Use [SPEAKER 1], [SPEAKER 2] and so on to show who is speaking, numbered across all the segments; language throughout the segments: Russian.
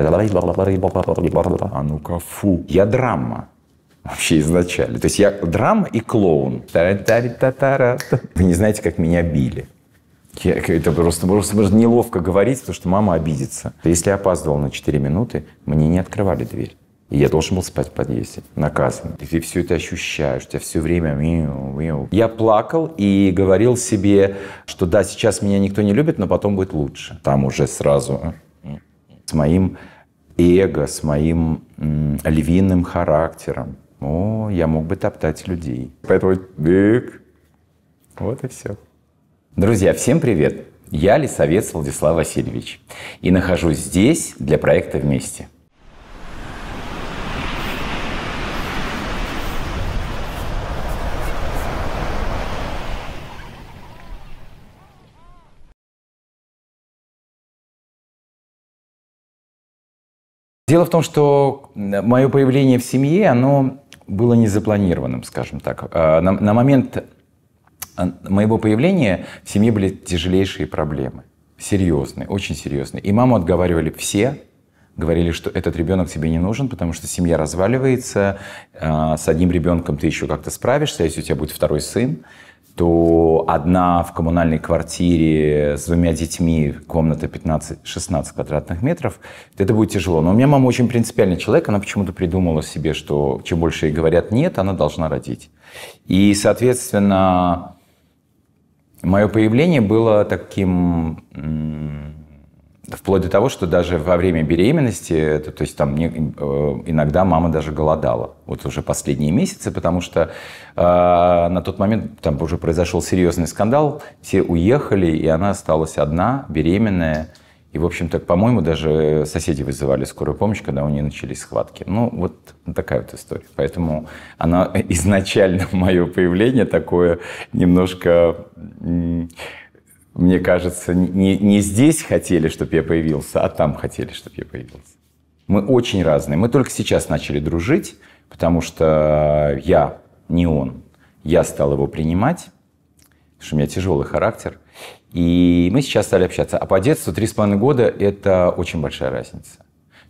[SPEAKER 1] А ну-ка, фу. Я драма вообще изначально. То есть я драма и клоун. Вы не знаете, как меня били. Я, это просто, просто, просто неловко говорить, потому что мама обидится. Если я опаздывал на 4 минуты, мне не открывали дверь. И я должен был спать в подъезде, наказан. И ты все это ощущаешь, у тебя все время... Я плакал и говорил себе, что да, сейчас меня никто не любит, но потом будет лучше. Там уже сразу а? с моим эго, с моим львиным характером. О, я мог бы топтать людей. Поэтому дык. Вот и все. Друзья, всем привет! Я Лисовец Владислав Васильевич и нахожусь здесь для проекта «Вместе». Дело в том, что э, мое появление в семье, оно было незапланированным, скажем так. А, на, на момент э, моего появления в семье были тяжелейшие проблемы. Серьезные, очень серьезные. И маму отговаривали все, говорили, что этот ребенок тебе не нужен, потому что семья разваливается, а, с одним ребенком ты еще как-то справишься, если у тебя будет второй сын, то одна в коммунальной квартире с двумя детьми, комната 15-16 квадратных метров, это будет тяжело. Но у меня мама очень принципиальный человек, она почему-то придумала себе, что чем больше ей говорят «нет», она должна родить. И, соответственно, мое появление было таким Вплоть до того, что даже во время беременности, это, то есть там не, э, иногда мама даже голодала. Вот уже последние месяцы, потому что э, на тот момент там уже произошел серьезный скандал, все уехали, и она осталась одна, беременная. И, в общем-то, по-моему, даже соседи вызывали скорую помощь, когда у нее начались схватки. Ну, вот такая вот история. Поэтому она изначально, мое появление такое немножко мне кажется, не, не здесь хотели, чтобы я появился, а там хотели, чтобы я появился. Мы очень разные. Мы только сейчас начали дружить, потому что я не он. Я стал его принимать, потому что у меня тяжелый характер. И мы сейчас стали общаться. А по детству три с половиной года – это очень большая разница.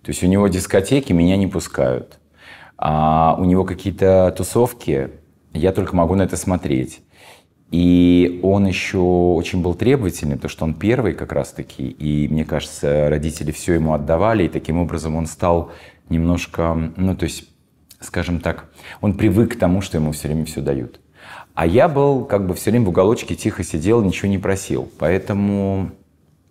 [SPEAKER 1] То есть у него дискотеки меня не пускают. А у него какие-то тусовки, я только могу на это смотреть. И он еще очень был требовательный, потому что он первый как раз-таки, и, мне кажется, родители все ему отдавали, и таким образом он стал немножко, ну, то есть, скажем так, он привык к тому, что ему все время все дают. А я был как бы все время в уголочке, тихо сидел, ничего не просил. Поэтому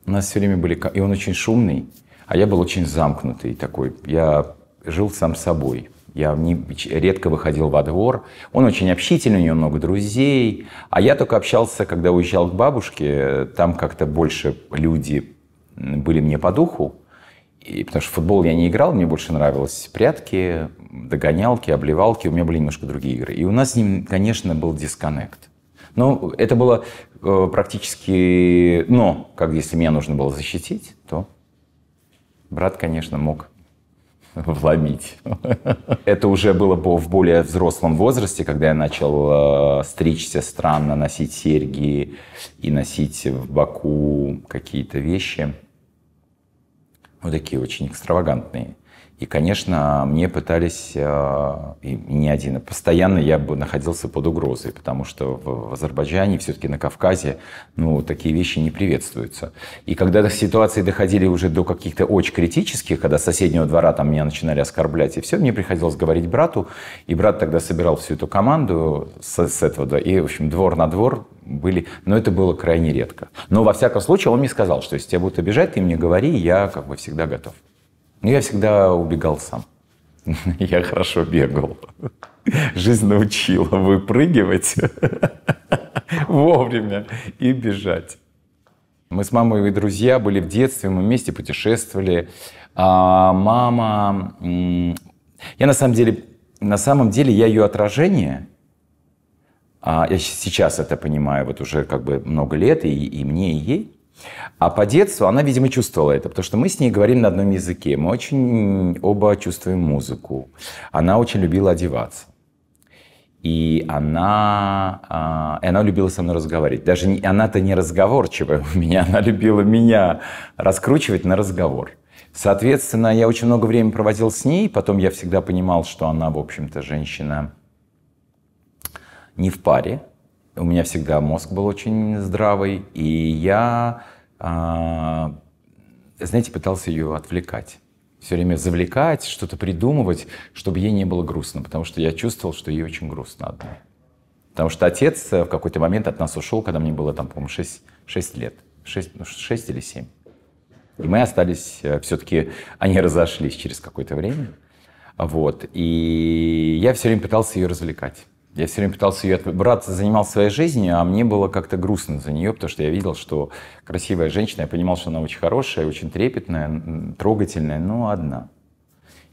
[SPEAKER 1] у нас все время были... И он очень шумный, а я был очень замкнутый такой. Я жил сам собой. Я не, редко выходил во двор. Он очень общительный, у него много друзей. А я только общался, когда уезжал к бабушке. Там как-то больше люди были мне по духу. И, потому что в футбол я не играл, мне больше нравилось прятки, догонялки, обливалки. У меня были немножко другие игры. И у нас с ним, конечно, был дисконнект. Но ну, это было э, практически... Но, как если меня нужно было защитить, то брат, конечно, мог вломить. Это уже было в более взрослом возрасте, когда я начал э, стричься странно, носить серьги и носить в боку какие-то вещи. Вот такие очень экстравагантные. И, конечно, мне пытались, э, и не один, а постоянно я бы находился под угрозой, потому что в Азербайджане, все-таки на Кавказе, ну, такие вещи не приветствуются. И когда ситуации доходили уже до каких-то очень критических, когда с соседнего двора там меня начинали оскорблять, и все, мне приходилось говорить брату, и брат тогда собирал всю эту команду с, с этого, да, и, в общем, двор на двор были, но это было крайне редко. Но, во всяком случае, он мне сказал, что если тебя будут обижать, ты мне говори, я как бы всегда готов. Но ну, я всегда убегал сам. Я хорошо бегал. Жизнь научила выпрыгивать вовремя и бежать. Мы с мамой и друзья были в детстве, мы вместе путешествовали. А мама... Я на самом деле, на самом деле я ее отражение, а я сейчас это понимаю, вот уже как бы много лет, и, и мне, и ей. А по детству она, видимо, чувствовала это, потому что мы с ней говорим на одном языке. Мы очень оба чувствуем музыку. Она очень любила одеваться. И она, э, она любила со мной разговаривать. Даже не, она-то не разговорчивая у меня, она любила меня раскручивать на разговор. Соответственно, я очень много времени проводил с ней, потом я всегда понимал, что она, в общем-то, женщина не в паре, у меня всегда мозг был очень здравый, и я, а, знаете, пытался ее отвлекать все время завлекать, что-то придумывать, чтобы ей не было грустно, потому что я чувствовал, что ей очень грустно одной. Потому что отец э, в какой-то момент от нас ушел, когда мне было там, по-моему, 6, 6 лет, 6, ну, 6 или 7. И мы остались, э, все-таки они разошлись через какое-то время. Вот. И я все время пытался ее развлекать. Я все время пытался ее... Отв... занимался своей жизнью, а мне было как-то грустно за нее, потому что я видел, что красивая женщина, я понимал, что она очень хорошая, очень трепетная, трогательная, но одна.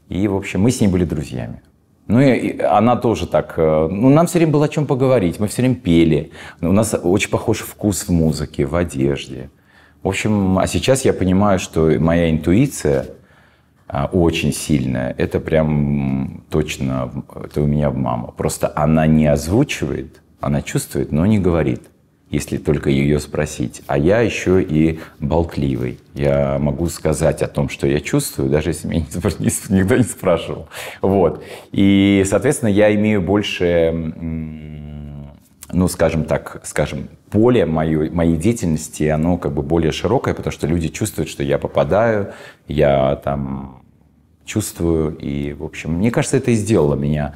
[SPEAKER 1] И, в общем, мы с ней были друзьями. Ну и она тоже так. Э, ну, нам все время было о чем поговорить. Мы все время пели. Ну, у нас очень похож вкус в музыке, в одежде. В общем, а сейчас я понимаю, что моя интуиция а, очень сильная. Это прям точно, это у меня мама. Просто она не озвучивает, она чувствует, но не говорит, если только ее спросить. А я еще и болтливый. Я могу сказать о том, что я чувствую, даже если меня никто не спрашивал. Вот. И, соответственно, я имею больше ну, скажем так, скажем, поле моей, моей деятельности, оно как бы более широкое, потому что люди чувствуют, что я попадаю, я там чувствую. И, в общем, мне кажется, это и сделало меня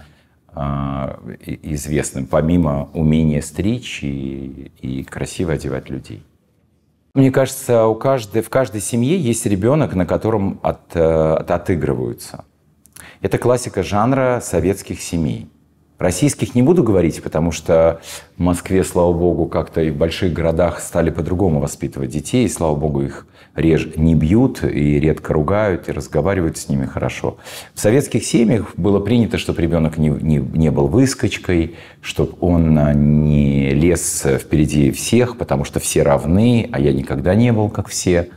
[SPEAKER 1] а, известным, помимо умения стричь и, и красиво одевать людей. Мне кажется, у каждой, в каждой семье есть ребенок, на котором от, э, от, отыгрываются. Это классика жанра советских семей. Российских не буду говорить, потому что в Москве, слава богу, как-то и в больших городах стали по-другому воспитывать детей, и, слава богу, их реже не бьют и редко ругают, и разговаривают с ними хорошо. В советских семьях было принято, чтобы ребенок не, не, не был выскочкой, чтобы он а, не лез впереди всех, потому что все равны, а я никогда не был как все.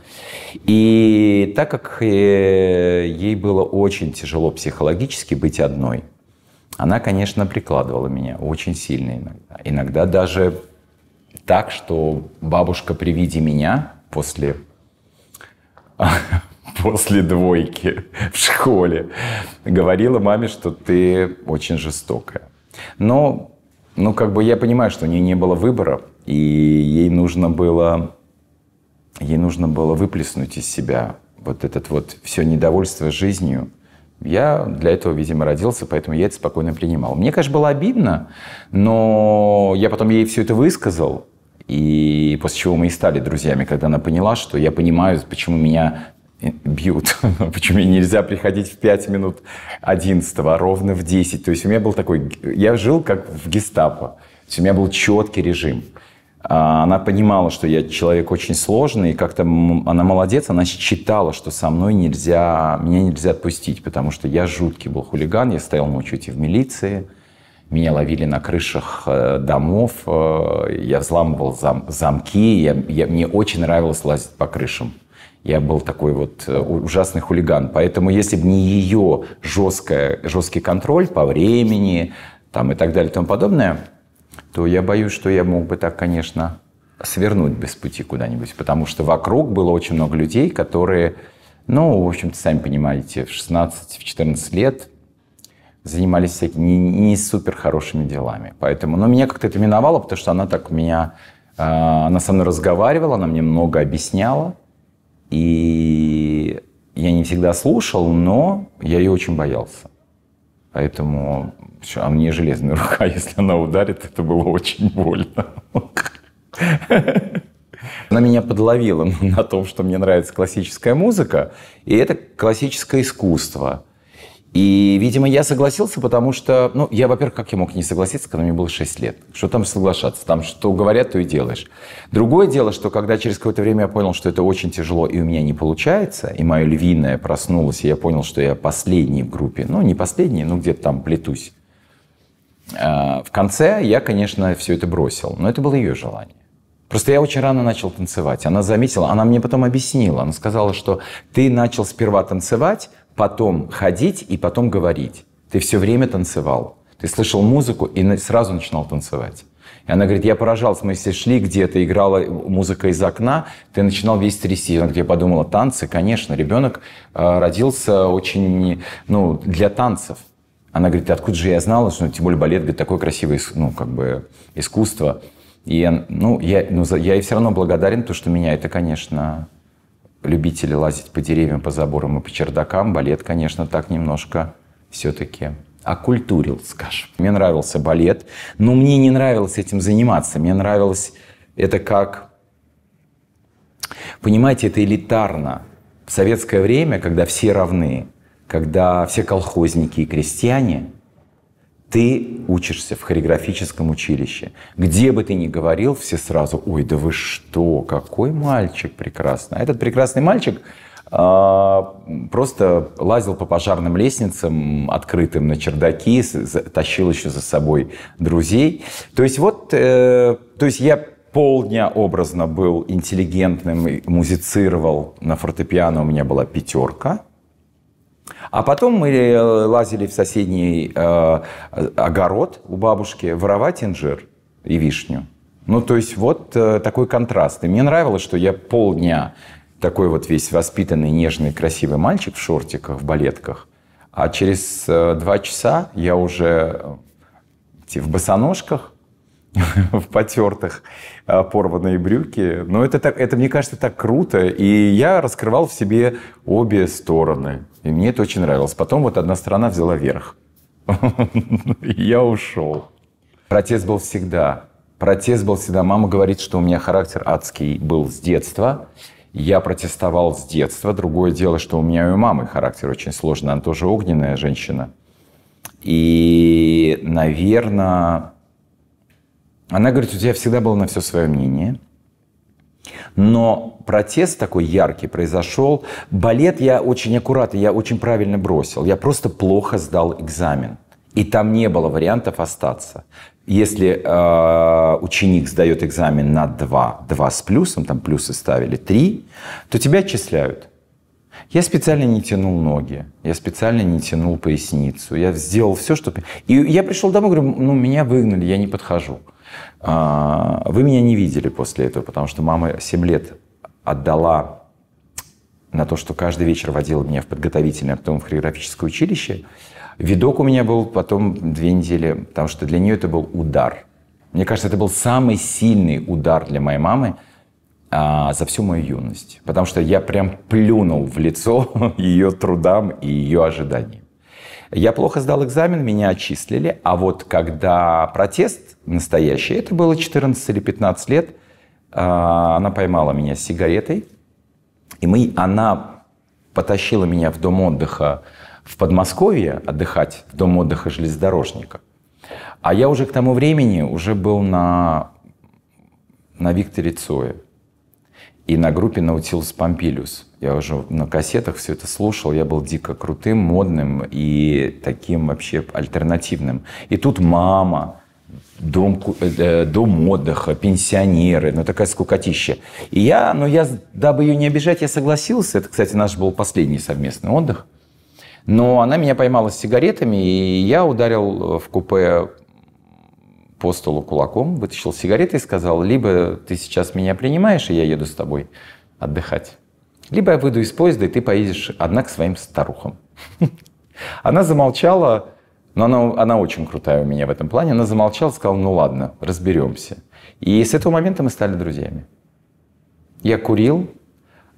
[SPEAKER 1] И так как э, ей было очень тяжело психологически быть одной, она, конечно, прикладывала меня очень сильно иногда. Иногда даже так, что бабушка при виде меня после после двойки в школе. Говорила маме, что ты очень жестокая. Но, ну, как бы я понимаю, что у нее не было выбора, и ей нужно было, ей нужно было выплеснуть из себя вот этот вот все недовольство жизнью. Я для этого, видимо, родился, поэтому я это спокойно принимал. Мне, конечно, было обидно, но я потом ей все это высказал, и после чего мы и стали друзьями, когда она поняла, что я понимаю, почему меня э, бьют, почему мне нельзя приходить в 5 минут 11, а ровно в 10. То есть у меня был такой, я жил как в гестапо, то есть у меня был четкий режим. А, она понимала, что я человек очень сложный, и как-то она молодец, она считала, что со мной нельзя, меня нельзя отпустить, потому что я жуткий был хулиган, я стоял на ночью в милиции, меня ловили на крышах э, домов, э, я взламывал зам, замки, я, я, мне очень нравилось лазить по крышам. Я был такой вот э, ужасный хулиган. Поэтому если бы не ее жесткая, жесткий контроль по времени там, и так далее и тому подобное, то я боюсь, что я мог бы так, конечно, свернуть без пути куда-нибудь. Потому что вокруг было очень много людей, которые, ну, в общем-то, сами понимаете, в 16-14 в лет – занимались всякими не, не супер хорошими делами. Поэтому, но меня как-то это миновало, потому что она так меня, э, она со мной разговаривала, она мне много объясняла. И я не всегда слушал, но я ее очень боялся. Поэтому, а мне железная рука, если она ударит, это было очень больно. Она меня подловила на том, что мне нравится классическая музыка, и это классическое искусство. И, видимо, я согласился, потому что, ну, я, во-первых, как я мог не согласиться, когда мне было 6 лет? Что там соглашаться? Там что говорят, то и делаешь. Другое дело, что когда через какое-то время я понял, что это очень тяжело, и у меня не получается, и мое львиное проснулось, и я понял, что я последний в группе. Ну, не последний, ну, где-то там плетусь. А, в конце я, конечно, все это бросил, но это было ее желание. Просто я очень рано начал танцевать. Она заметила, она мне потом объяснила. Она сказала, что ты начал сперва танцевать, потом ходить и потом говорить. Ты все время танцевал. Ты слышал музыку и сразу начинал танцевать. И она говорит, я поражалась, мы все шли где-то, играла музыка из окна, ты начинал весь трясти. Она говорит, я подумала, танцы, конечно, ребенок э, родился очень, ну, для танцев. Она говорит, откуда же я знала, что, ну, тем более балет, говорит, такое красивое, ну, как бы, искусство. И, ну, я, ну, я и все равно благодарен, то, что меня это, конечно, любители лазить по деревьям, по заборам и по чердакам, балет, конечно, так немножко все-таки окультурил, скажем. Мне нравился балет, но мне не нравилось этим заниматься. Мне нравилось это как... Понимаете, это элитарно. В советское время, когда все равны, когда все колхозники и крестьяне, ты учишься в хореографическом училище. Где бы ты ни говорил, все сразу, ой, да вы что, какой мальчик прекрасный. А этот прекрасный мальчик а, просто лазил по пожарным лестницам, открытым на чердаке, тащил еще за собой друзей. То есть вот, э, то есть я полдня образно был интеллигентным, музицировал на фортепиано, у меня была пятерка – а потом мы э, лазили в соседний э, огород у бабушки воровать инжир и вишню. Ну, то есть вот э, такой контраст. И мне нравилось, что я полдня такой вот весь воспитанный, нежный, красивый мальчик в шортиках, в балетках. А через э, два часа я уже э, в босоножках, в потертых э, порванные брюки. Но это, так, это, мне кажется, так круто. И я раскрывал в себе обе стороны. И мне это очень нравилось. Потом вот одна сторона взяла верх. Я ушел. Протест был всегда. Протест был всегда. Мама говорит, что у меня характер адский был с детства. Я протестовал с детства. Другое дело, что у меня и у мамы характер очень сложный. Она тоже огненная женщина. И, наверное, она говорит, у тебя всегда было на все свое мнение. Но протест такой яркий произошел. Балет я очень аккуратно, я очень правильно бросил. Я просто плохо сдал экзамен. И там не было вариантов остаться. Если э, ученик сдает экзамен на 2, 2 с плюсом, там плюсы ставили 3, то тебя отчисляют. Я специально не тянул ноги, я специально не тянул поясницу, я сделал все, чтобы. И я пришел домой, говорю, ну, меня выгнали, я не подхожу. А, вы меня не видели после этого, потому что мама 7 лет отдала на то, что каждый вечер водила меня в подготовительное, а потом в хореографическое училище. Видок у меня был потом две недели, потому что для нее это был удар. Мне кажется, это был самый сильный удар для моей мамы а, за всю мою юность. Потому что я прям плюнул в лицо ее трудам и ее ожиданиям. Я плохо сдал экзамен, меня отчислили, а вот когда протест настоящий, это было 14 или 15 лет, а, она поймала меня с сигаретой, и мы, она потащила меня в дом отдыха в Подмосковье отдыхать, в дом отдыха железнодорожника. А я уже к тому времени уже был на, на Викторе Цое и на группе Nautilus Помпилиус. Я уже на кассетах все это слушал, я был дико крутым, модным и таким вообще альтернативным. И тут мама, дом, э, э, дом отдыха, пенсионеры, ну такая скукотища. И я, ну я, дабы ее не обижать, я согласился. Это, кстати, наш был последний совместный отдых. Но она меня поймала с сигаретами, и я ударил э, в купе по столу кулаком, вытащил сигареты и сказал, либо ты сейчас меня принимаешь, и я еду с тобой отдыхать, либо я выйду из поезда, и ты поедешь одна к своим старухам. Она замолчала, но она, она очень крутая у меня в этом плане. Она замолчала, сказала, ну ладно, разберемся. И с этого момента мы стали друзьями. Я курил,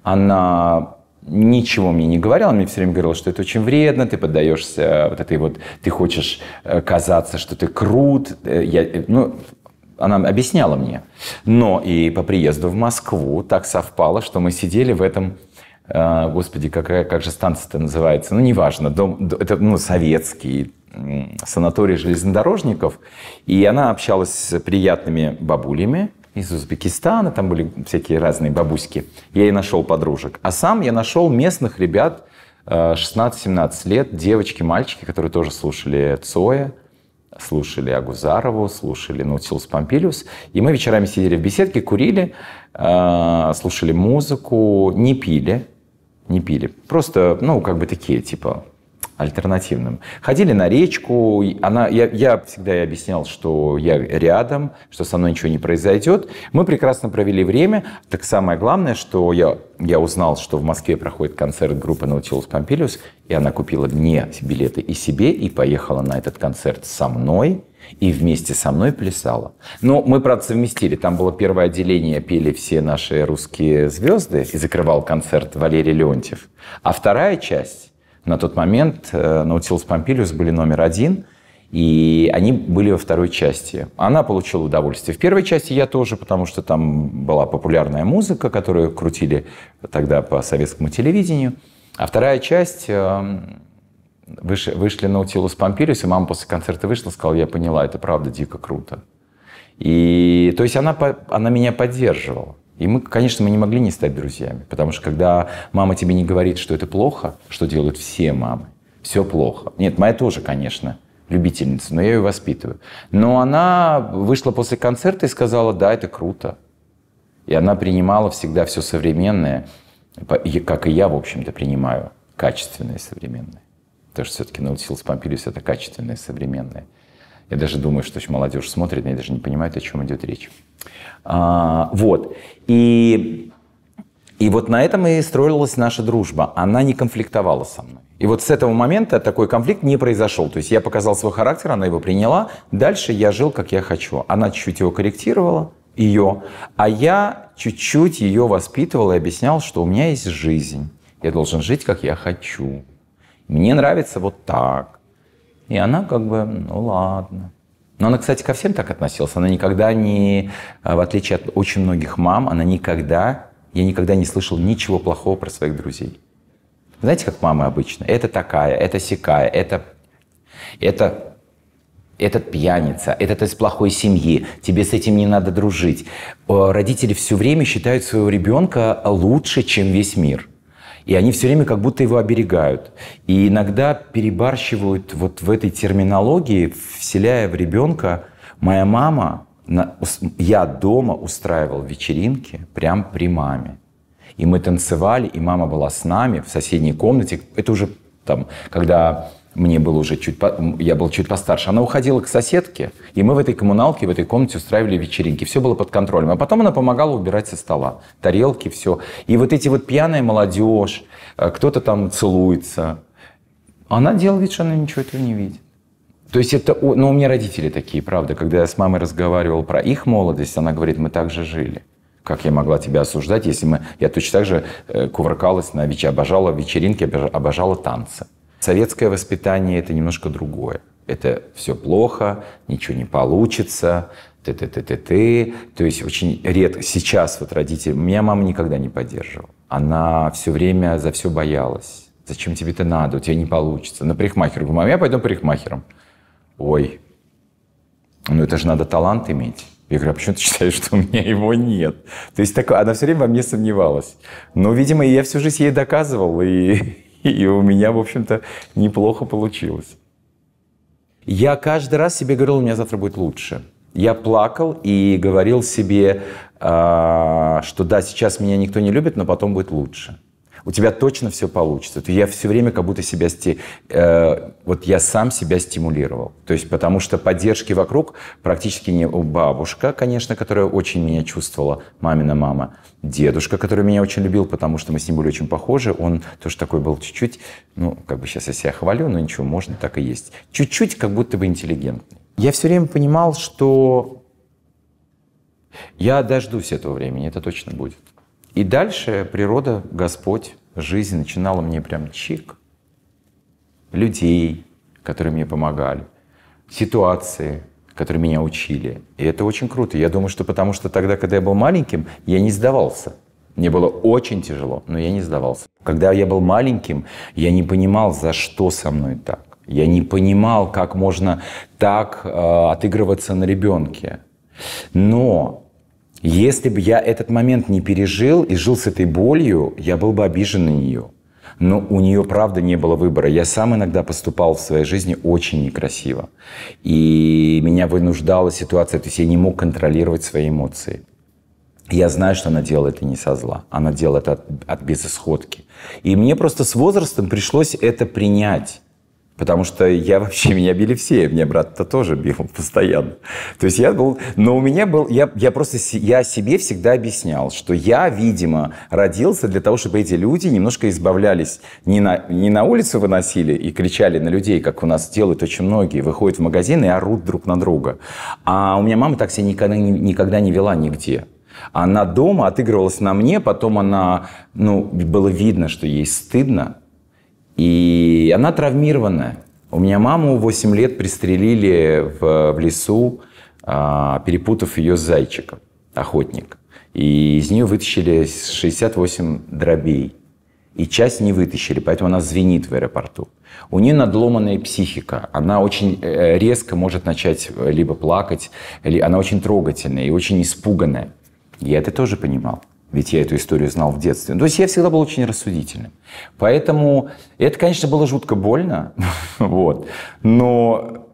[SPEAKER 1] она ничего мне не говорил, он мне все время говорил, что это очень вредно, ты поддаешься э, вот этой вот, ты хочешь э, казаться, что ты крут. Э, я, ну, она объясняла мне. Но и по приезду в Москву так совпало, что мы сидели в этом Господи, какая, как же станция-то называется? Ну, неважно. Дом, это ну, советский санаторий железнодорожников. И она общалась с приятными бабулями, из Узбекистана, там были всякие разные бабуськи. Я и нашел подружек. А сам я нашел местных ребят 16-17 э, лет, девочки, мальчики, которые тоже слушали Цоя, слушали Агузарову, слушали Наутилус Помпилиус. И мы вечерами сидели в беседке, курили, э, слушали музыку, не пили, не пили. Просто, ну, как бы такие, типа, альтернативным. Ходили на речку, она, я, я всегда ей объяснял, что я рядом, что со мной ничего не произойдет. Мы прекрасно провели время, так самое главное, что я, я узнал, что в Москве проходит концерт группы Nautilus Pompilius, и она купила мне билеты и себе, и поехала на этот концерт со мной, и вместе со мной плясала. Но мы, правда, совместили. Там было первое отделение, пели все наши русские звезды, и закрывал концерт Валерий Леонтьев. А вторая часть на тот момент э, Наутилус Помпилиус были номер один, и они были во второй части. Она получила удовольствие. В первой части я тоже, потому что там была популярная музыка, которую крутили тогда по советскому телевидению. А вторая часть эм, вышли, вышли на Утилус Помпириус, и мама после концерта вышла сказала, я поняла, это правда дико круто. И то есть она, она меня поддерживала. И мы, конечно, мы не могли не стать друзьями, потому что когда мама тебе не говорит, что это плохо, что делают все мамы, все плохо. Нет, моя тоже, конечно, любительница, но я ее воспитываю. Но она вышла после концерта и сказала, да, это круто. И она принимала всегда все современное, как и я, в общем-то, принимаю качественное современное. Потому что все-таки научился Помпилиус – это качественное современное. Я даже думаю, что молодежь смотрит, они даже не понимают, о чем идет речь. А, вот. И, и вот на этом и строилась наша дружба. Она не конфликтовала со мной. И вот с этого момента такой конфликт не произошел. То есть я показал свой характер, она его приняла. Дальше я жил, как я хочу. Она чуть-чуть его корректировала, ее, а я чуть-чуть ее воспитывал и объяснял, что у меня есть жизнь. Я должен жить, как я хочу. Мне нравится вот так. И она как бы, ну ладно. Но она, кстати, ко всем так относилась. Она никогда не, э, в отличие от очень многих мам, она никогда, я никогда не слышал ничего плохого про своих друзей. Знаете, как мамы обычно? Это такая, это сякая, это, это этот пьяница, этот из плохой семьи, тебе с этим не надо дружить. Э, родители все время считают своего ребенка лучше, чем весь мир. И они все время как будто его оберегают. И иногда перебарщивают вот в этой терминологии, вселяя в ребенка «моя мама», я дома устраивал вечеринки прям при маме. И мы танцевали, и мама была с нами в соседней комнате. Это уже там, когда мне было уже чуть... По... Я был чуть постарше. Она уходила к соседке, и мы в этой коммуналке, в этой комнате устраивали вечеринки. Все было под контролем. А потом она помогала убирать со стола. Тарелки, все. И вот эти вот пьяная молодежь, э, кто-то там целуется. Она делала вид, что она ничего этого не видит. То есть это... Ну, у меня родители такие, правда. Когда я с мамой разговаривал про их молодость, она говорит, мы так же жили. Как я могла тебя осуждать, если мы... Я точно так же э, кувыркалась на вечеринке, обожала вечеринки, обожала танцы. Советское воспитание это немножко другое. Это все плохо, ничего не получится, ты-ты-ты-ты-ты. То есть очень редко. Сейчас вот родители... Меня мама никогда не поддерживала. Она все время за все боялась. Зачем тебе это надо? У тебя не получится. На парикмахер. Говорю, мама, я пойду парикмахером. Ой, ну это же надо талант иметь. Я говорю, а почему ты считаешь, что у меня его нет? То есть такое, она все время во мне сомневалась. Но, видимо, я всю жизнь ей доказывал, и И у меня, в общем-то, неплохо получилось. Я каждый раз себе говорил, у меня завтра будет лучше. Я плакал и говорил себе, а, что да, сейчас меня никто не любит, но потом будет лучше у тебя точно все получится. То я все время как будто себя... Сти... Э, вот я сам себя стимулировал. То есть потому что поддержки вокруг практически не... Бабушка, конечно, которая очень меня чувствовала, мамина мама. Дедушка, который меня очень любил, потому что мы с ним были очень похожи. Он тоже такой был чуть-чуть... Ну, как бы сейчас я себя хвалю, но ничего, можно так и есть. Чуть-чуть как будто бы интеллигентный. Я все время понимал, что я дождусь этого времени, это точно будет. И дальше природа, Господь, жизнь начинала мне прям чик. Людей, которые мне помогали, ситуации, которые меня учили. И это очень круто. Я думаю, что потому что тогда, когда я был маленьким, я не сдавался. Мне было очень тяжело, но я не сдавался. Когда я был маленьким, я не понимал, за что со мной так. Я не понимал, как можно так э, отыгрываться на ребенке. Но если бы я этот момент не пережил и жил с этой болью, я был бы обижен на нее. Но у нее, правда, не было выбора. Я сам иногда поступал в своей жизни очень некрасиво. И меня вынуждала ситуация, то есть я не мог контролировать свои эмоции. Я знаю, что она делала это не со зла, она делала это от, от безысходки. И мне просто с возрастом пришлось это принять. Потому что я вообще, меня били все, меня брат-то тоже бил постоянно. То есть я был, но у меня был, я, я просто, я себе всегда объяснял, что я, видимо, родился для того, чтобы эти люди немножко избавлялись, не на, не на улицу выносили и кричали на людей, как у нас делают очень многие, выходят в магазин и орут друг на друга. А у меня мама так себя никогда, никогда не вела нигде. Она дома отыгрывалась на мне, потом она, ну, было видно, что ей стыдно, и она травмированная. У меня маму 8 лет пристрелили в, в лесу, а, перепутав ее с зайчиком, охотник. И из нее вытащили 68 дробей. И часть не вытащили, поэтому она звенит в аэропорту. У нее надломанная психика. Она очень э, резко может начать э, либо плакать, она очень трогательная и очень испуганная. Я это тоже понимал. Ведь я эту историю знал в детстве. То есть я всегда был очень рассудительным. Поэтому это, конечно, было жутко больно. вот. Но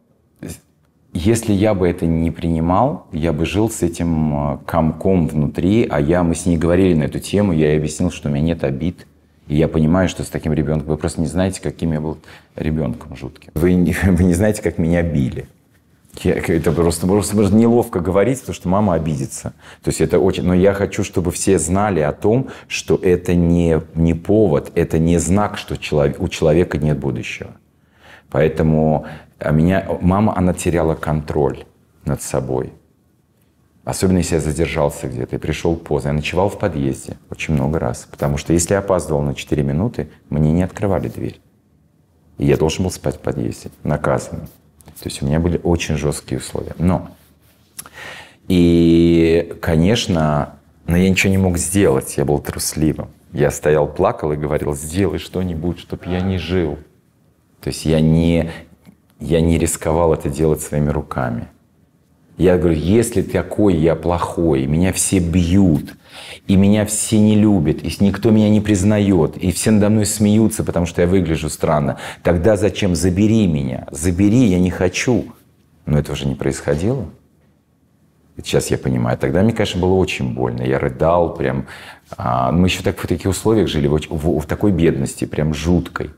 [SPEAKER 1] если я бы это не принимал, я бы жил с этим э, комком внутри, а я, мы с ней говорили на эту тему, я ей объяснил, что у меня нет обид. И я понимаю, что с таким ребенком... Вы просто не знаете, каким я был ребенком жутким. Вы не, вы не знаете, как меня били. Я, это просто, просто, неловко говорить, потому что мама обидится. То есть это очень... Но я хочу, чтобы все знали о том, что это не, не повод, это не знак, что человек, у человека нет будущего. Поэтому а меня, мама, она теряла контроль над собой. Особенно, если я задержался где-то и пришел поздно. Я ночевал в подъезде очень много раз. Потому что если я опаздывал на 4 минуты, мне не открывали дверь. И я должен был спать в подъезде, наказанный. То есть у меня были очень жесткие условия. Но, и, конечно, но я ничего не мог сделать, я был трусливым. Я стоял, плакал и говорил, сделай что-нибудь, чтобы я не жил. То есть я не, я не рисковал это делать своими руками. Я говорю, если такой я плохой, меня все бьют, и меня все не любят, и никто меня не признает, и все надо мной смеются, потому что я выгляжу странно, тогда зачем? Забери меня, забери, я не хочу. Но это уже не происходило. Сейчас я понимаю. Тогда мне, конечно, было очень больно. Я рыдал прям. А, мы еще так, в таких условиях жили, в, в, в такой бедности, прям жуткой.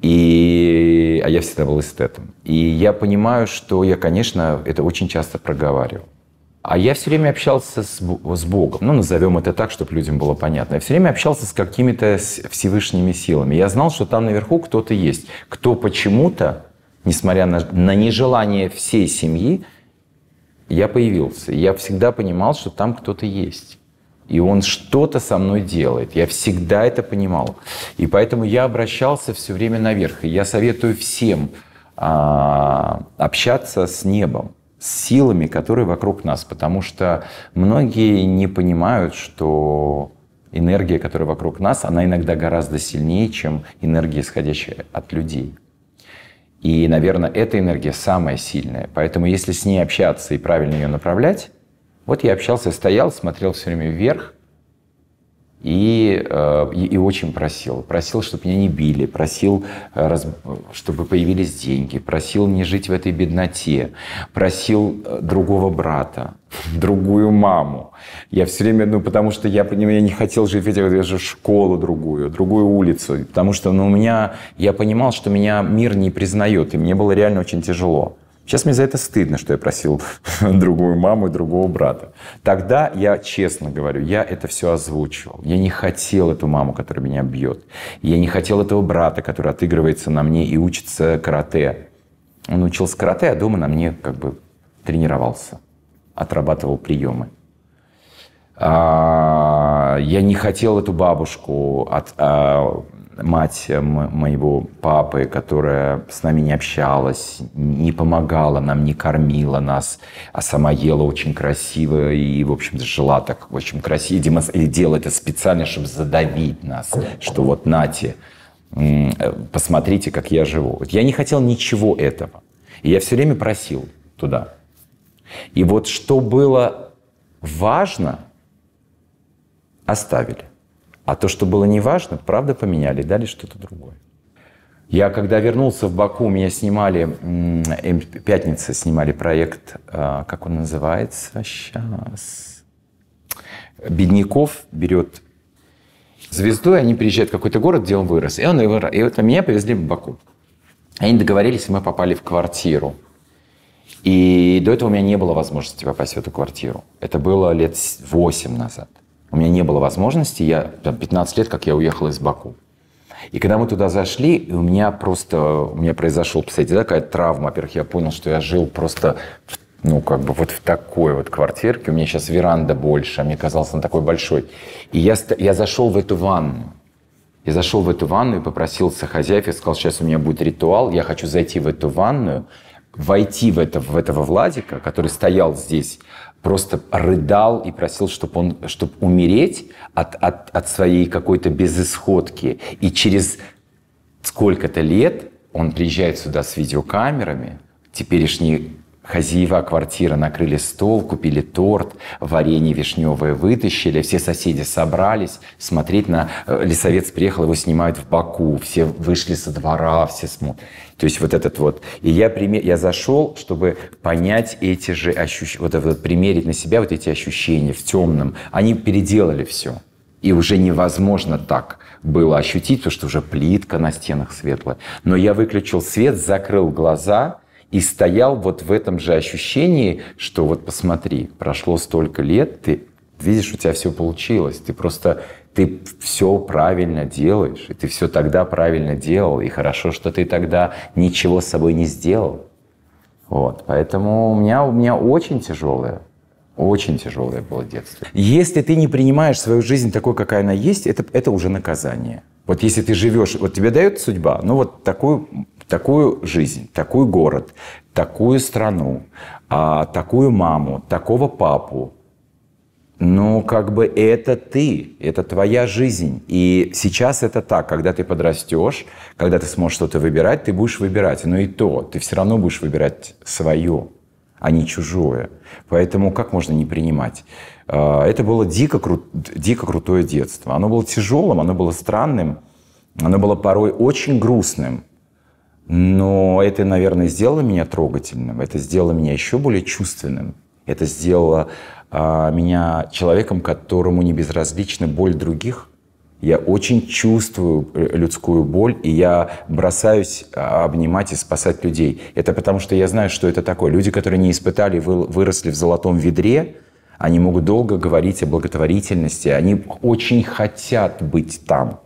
[SPEAKER 1] И, а я всегда был эстетом. И я понимаю, что я, конечно, это очень часто проговаривал. А я все время общался с, с Богом, ну, назовем это так, чтобы людям было понятно. Я все время общался с какими-то Всевышними силами. Я знал, что там наверху кто-то есть, кто почему-то, несмотря на, на нежелание всей семьи, я появился. Я всегда понимал, что там кто-то есть. И он что-то со мной делает. Я всегда это понимал. И поэтому я обращался все время наверх. И я советую всем а, общаться с небом силами, которые вокруг нас, потому что многие не понимают, что энергия, которая вокруг нас, она иногда гораздо сильнее, чем энергия, исходящая от людей. И, наверное, эта энергия самая сильная. Поэтому если с ней общаться и правильно ее направлять, вот я общался, стоял, смотрел все время вверх, и, э, и, и очень просил. Просил, чтобы меня не били, просил, э, чтобы появились деньги, просил не жить в этой бедноте, просил э, другого брата, другую маму. Я все время, ну, потому что я, я не хотел жить в этих, даже школу другую, другую улицу, потому что, ну, у меня, я понимал, что меня мир не признает, и мне было реально очень тяжело. Сейчас мне за это стыдно, что я просил другую маму и другого брата. Тогда я честно говорю, я это все озвучивал. Я не хотел эту маму, которая меня бьет. Я не хотел этого брата, который отыгрывается на мне и учится карате. Он учился карате, а дома на мне как бы тренировался, отрабатывал приемы. А, я не хотел эту бабушку от, а, мать э, моего папы, которая с нами не общалась, не помогала нам, не кормила нас, а сама ела очень красиво и, в общем, жила так очень красиво. И, и делала это специально, чтобы задавить нас, что вот нате, э, посмотрите, как я живу. Я не хотел ничего этого. И я все время просил туда. И вот что было важно, оставили. А то, что было неважно, правда поменяли, дали что-то другое. Я когда вернулся в Баку, меня снимали, пятница снимали проект, э, как он называется сейчас, Бедняков берет звезду, и они приезжают в какой-то город, где он вырос. И, он и вот меня повезли в Баку. Они договорились, и мы попали в квартиру. И до этого у меня не было возможности попасть в эту квартиру. Это было лет 8 назад. У меня не было возможности, я там, 15 лет, как я уехал из Баку. И когда мы туда зашли, у меня просто, у меня произошел, кстати, да, какая-то травма. Во-первых, я понял, что я жил просто в ну, как бы вот в такой вот квартирке. У меня сейчас веранда больше, а мне казалось, она такой большой. И я, я зашел в эту ванну. Я зашел в эту ванну и попросился хозяев, я сказал, сейчас у меня будет ритуал, я хочу зайти в эту ванную, войти в, это, в этого Владика, который стоял здесь просто рыдал и просил, чтобы он, чтобы умереть от, от, от своей какой-то безысходки. И через сколько-то лет он приезжает сюда с видеокамерами, теперешний Хозяева квартиры накрыли стол, купили торт, варенье вишневое вытащили, все соседи собрались смотреть на... Э, Лисовец приехал, его снимают в Баку, все вышли со двора, все смотрят. То есть вот этот вот... И я, пример... я зашел, чтобы понять эти же ощущения, вот, вот примерить на себя вот эти ощущения в темном. Они переделали все. И уже невозможно так было ощутить, потому что уже плитка на стенах светлая. Но я выключил свет, закрыл глаза – и стоял вот в этом же ощущении, что вот посмотри, прошло столько лет, ты видишь, у тебя все получилось, ты просто ты все правильно делаешь, и ты все тогда правильно делал, и хорошо, что ты тогда ничего с собой не сделал. Вот, поэтому у меня, у меня очень тяжелое, очень тяжелое было детство. Если ты не принимаешь свою жизнь такой, какая она есть, это, это уже наказание. Вот если ты живешь, вот тебе дает судьба, ну вот такую такую жизнь, такой город, такую страну, а, такую маму, такого папу. Но ну, как бы это ты, это твоя жизнь. И сейчас это так, когда ты подрастешь, когда ты сможешь что-то выбирать, ты будешь выбирать. Но и то, ты все равно будешь выбирать свое, а не чужое. Поэтому как можно не принимать? А, это было дико, кру... дико крутое детство. Оно было тяжелым, оно было странным, оно было порой очень грустным – но это, наверное, сделало меня трогательным, это сделало меня еще более чувственным, это сделало а, меня человеком, которому не безразлична боль других. Я очень чувствую э, людскую боль, и я бросаюсь а, обнимать и спасать людей. Это потому, что я знаю, что это такое. Люди, которые не испытали, выросли в золотом ведре, они могут долго говорить о благотворительности, они очень хотят быть там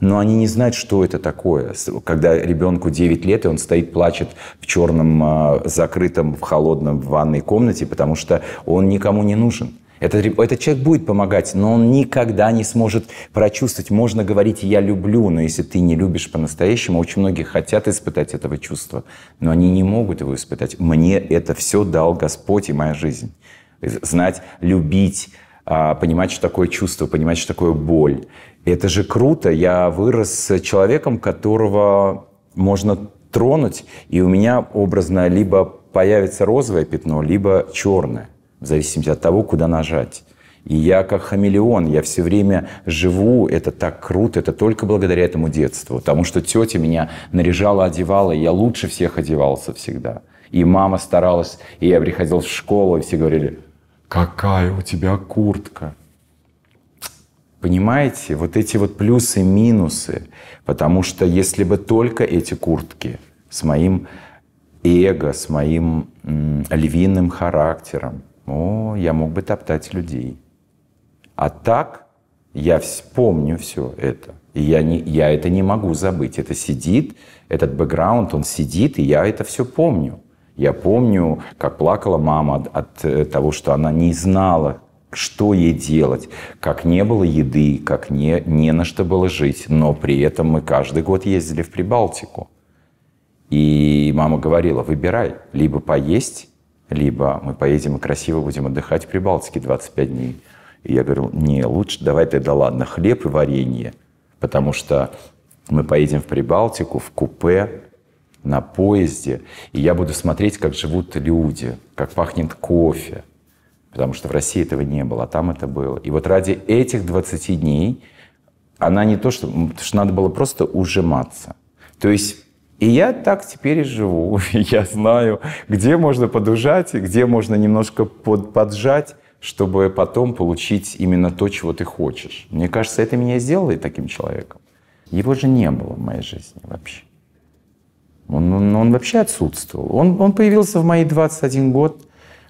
[SPEAKER 1] но они не знают, что это такое. Когда ребенку 9 лет, и он стоит, плачет в черном, а, закрытом, в холодном в ванной комнате, потому что он никому не нужен. Этот, этот человек будет помогать, но он никогда не сможет прочувствовать. Можно говорить «я люблю», но если ты не любишь по-настоящему, очень многие хотят испытать этого чувства, но они не могут его испытать. Мне это все дал Господь и моя жизнь. Знать, любить, а, понимать, что такое чувство, понимать, что такое боль. это же круто. Я вырос человеком, которого можно тронуть, и у меня образно либо появится розовое пятно, либо черное, в зависимости от того, куда нажать. И я как хамелеон, я все время живу, это так круто, это только благодаря этому детству, потому что тетя меня наряжала, одевала, и я лучше всех одевался всегда. И мама старалась, и я приходил в школу, и все говорили, Какая у тебя куртка? Понимаете, вот эти вот плюсы, и минусы. Потому что если бы только эти куртки с моим эго, с моим львиным характером, о, я мог бы топтать людей. А так я помню все это. И я, не, я это не могу забыть. Это сидит, этот бэкграунд, он сидит, и я это все помню. Я помню, как плакала мама от, от э, того, что она не знала, что ей делать, как не было еды, как не, не на что было жить. Но при этом мы каждый год ездили в Прибалтику. И мама говорила, выбирай, либо поесть, либо мы поедем и красиво будем отдыхать в Прибалтике 25 дней. И я говорил, не, лучше давай тогда, ладно, хлеб и варенье, потому что мы поедем в Прибалтику в купе, на поезде, и я буду смотреть, как живут люди, как пахнет кофе, потому что в России этого не было, а там это было. И вот ради этих 20 дней она не то, что, потому что надо было просто ужиматься. То есть и я так теперь и живу. Я знаю, где можно подужать, и где можно немножко под, поджать, чтобы потом получить именно то, чего ты хочешь. Мне кажется, это меня сделало и таким человеком. Его же не было в моей жизни вообще. Он, он, он вообще отсутствовал. Он, он появился в мои 21 год,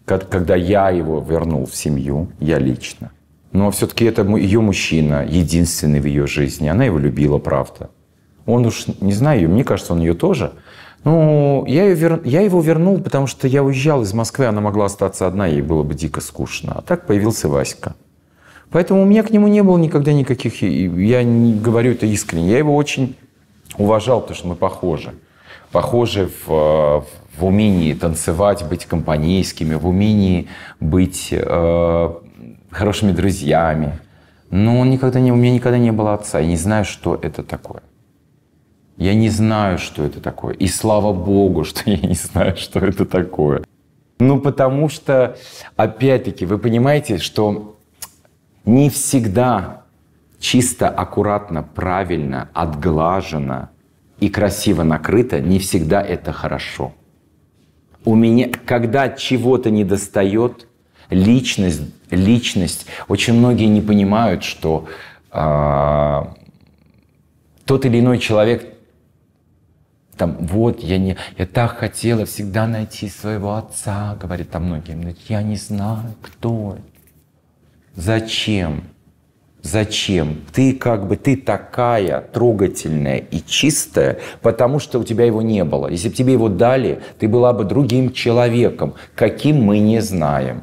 [SPEAKER 1] когда я его вернул в семью, я лично. Но все-таки это ее мужчина, единственный в ее жизни. Она его любила, правда. Он уж, не знаю, мне кажется, он ее тоже. Ну, я, ее вер... я его вернул, потому что я уезжал из Москвы, она могла остаться одна, ей было бы дико скучно. А так появился Васька. Поэтому у меня к нему не было никогда никаких... Я не говорю это искренне. Я его очень уважал, потому что мы похожи похожи в, э, в умении танцевать, быть компанейскими, в умении быть э, хорошими друзьями. Но он никогда не, у меня никогда не было отца. Я не знаю, что это такое. Я не знаю, что это такое. И слава богу, что я не знаю, что это такое. Ну, потому что, опять-таки, вы понимаете, что не всегда чисто, аккуратно, правильно, отглажено – и красиво накрыто, не всегда это хорошо. У меня, когда чего-то не достает, личность, личность, очень многие не понимают, что э, тот или иной человек там, вот, я не, я так хотела всегда найти своего отца, говорит там многие, я не знаю, кто, зачем, Зачем? Ты как бы, ты такая трогательная и чистая, потому что у тебя его не было. Если бы тебе его дали, ты была бы другим человеком, каким мы не знаем.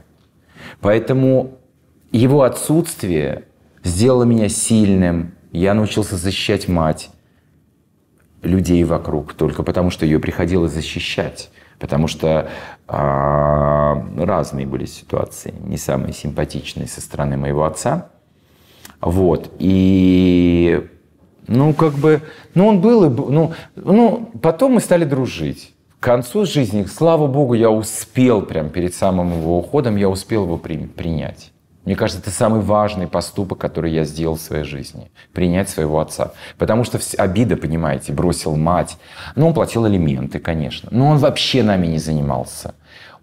[SPEAKER 1] Поэтому его отсутствие сделало меня сильным. Я научился защищать мать, людей вокруг, только потому что ее приходилось защищать. Потому что а, разные были ситуации, не самые симпатичные со стороны моего отца – вот. И ну, как бы, ну, он был, и был, ну, ну, потом мы стали дружить. К концу жизни, слава богу, я успел прям перед самым его уходом, я успел его при, принять. Мне кажется, это самый важный поступок, который я сделал в своей жизни. Принять своего отца. Потому что обида, понимаете, бросил мать. Ну, он платил элементы, конечно. Но он вообще нами не занимался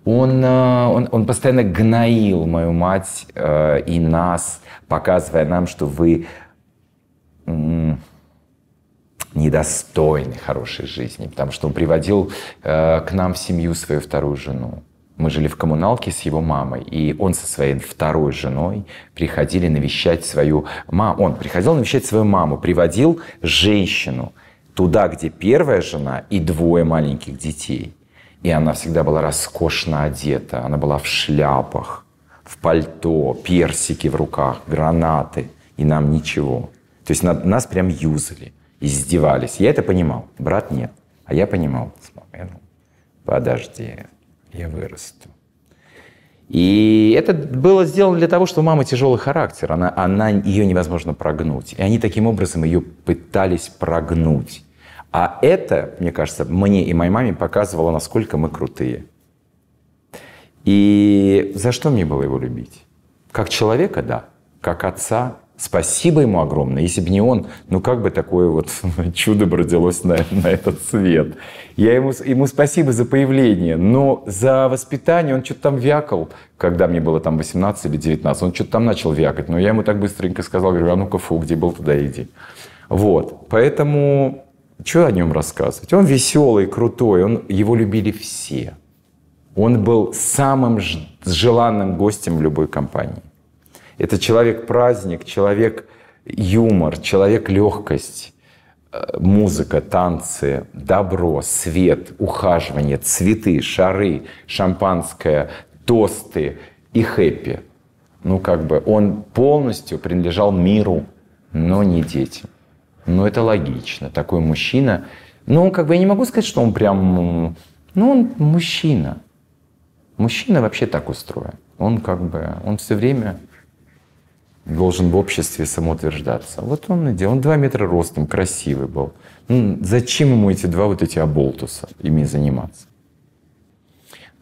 [SPEAKER 1] он, э, он, он постоянно гноил мою мать э, и нас, показывая нам, что вы недостойны хорошей жизни, потому что он приводил э, к нам в семью свою вторую жену. Мы жили в коммуналке с его мамой, и он со своей второй женой приходили навещать свою маму. Он приходил навещать свою маму, приводил женщину туда, где первая жена и двое маленьких детей. И она всегда была роскошно одета. Она была в шляпах, в пальто, персики в руках, гранаты. И нам ничего. То есть над, нас прям юзали, издевались. Я это понимал. Брат нет. А я понимал. Ну, подожди, я вырасту. И это было сделано для того, что у мамы тяжелый характер. Она, она, ее невозможно прогнуть. И они таким образом ее пытались прогнуть. А это, мне кажется, мне и моей маме показывало, насколько мы крутые. И за что мне было его любить? Как человека, да. Как отца, Спасибо ему огромное. Если бы не он, ну как бы такое вот чудо родилось на, на этот свет. Я ему, ему спасибо за появление, но за воспитание он что-то там вякал, когда мне было там 18 или 19. Он что-то там начал вякать, но я ему так быстренько сказал, говорю, а ну-ка фу, где был, туда иди. Вот, поэтому что о нем рассказывать? Он веселый, крутой, он, его любили все. Он был самым желанным гостем любой компании. Это человек-праздник, человек-юмор, человек-легкость, э, музыка, танцы, добро, свет, ухаживание, цветы, шары, шампанское, тосты и хэппи. Ну, как бы он полностью принадлежал миру, но не детям. Ну, это логично. Такой мужчина, ну, как бы я не могу сказать, что он прям, ну, он мужчина. Мужчина вообще так устроен. Он как бы, он все время должен в обществе самоутверждаться. Вот он и делал. Он два метра ростом, красивый был. Ну, зачем ему эти два вот эти оболтуса ими заниматься?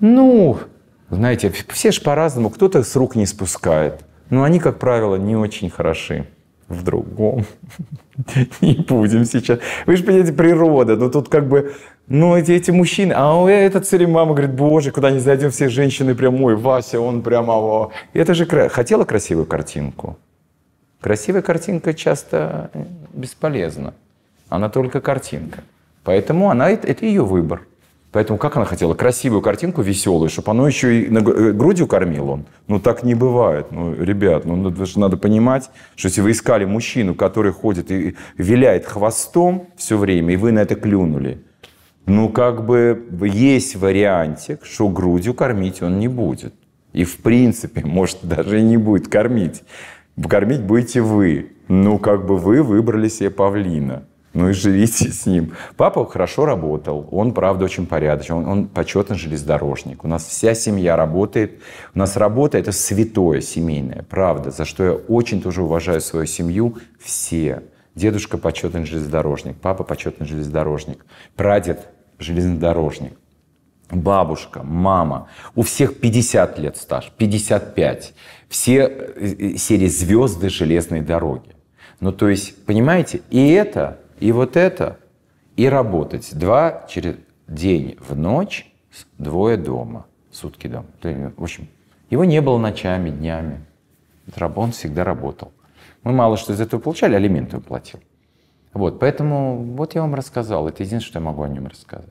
[SPEAKER 1] Ну, знаете, все же по-разному. Кто-то с рук не спускает. Но они, как правило, не очень хороши в другом. Не будем сейчас. Вы же понимаете, природа, но ну, тут как бы, ну эти, эти мужчины, а этот царь мама говорит, боже, куда не зайдем, все женщины прямой, Вася, он прямо, а, о. это же, хотела красивую картинку? Красивая картинка часто э, бесполезна, она только картинка. Поэтому она, это ее выбор. Поэтому как она хотела? Красивую картинку, веселую, чтобы оно еще и э, грудью кормил он. Ну, так не бывает. Ну, ребят, ну, это надо понимать, что если вы искали мужчину, который ходит и виляет хвостом все время, и вы на это клюнули, ну, как бы есть вариантик, что грудью кормить он не будет. И, в принципе, может, даже и не будет кормить. Кормить будете вы. Ну, как бы вы выбрали себе павлина. Ну и живите с ним. Папа хорошо работал, он, правда, очень порядочный, он, он почетный железнодорожник. У нас вся семья работает, у нас работа – это святое семейное, правда, за что я очень тоже уважаю свою семью, все. Дедушка – почетный железнодорожник, папа – почетный железнодорожник, прадед – железнодорожник, бабушка, мама. У всех 50 лет стаж, 55. Все э, э, серии «Звезды железной дороги». Ну, то есть, понимаете, и это и вот это, и работать два через день в ночь, двое дома, сутки дома. В общем, его не было ночами, днями. Он всегда работал. Мы мало что из этого получали, алименты он платил. Вот, поэтому вот я вам рассказал. Это единственное, что я могу о нем рассказать.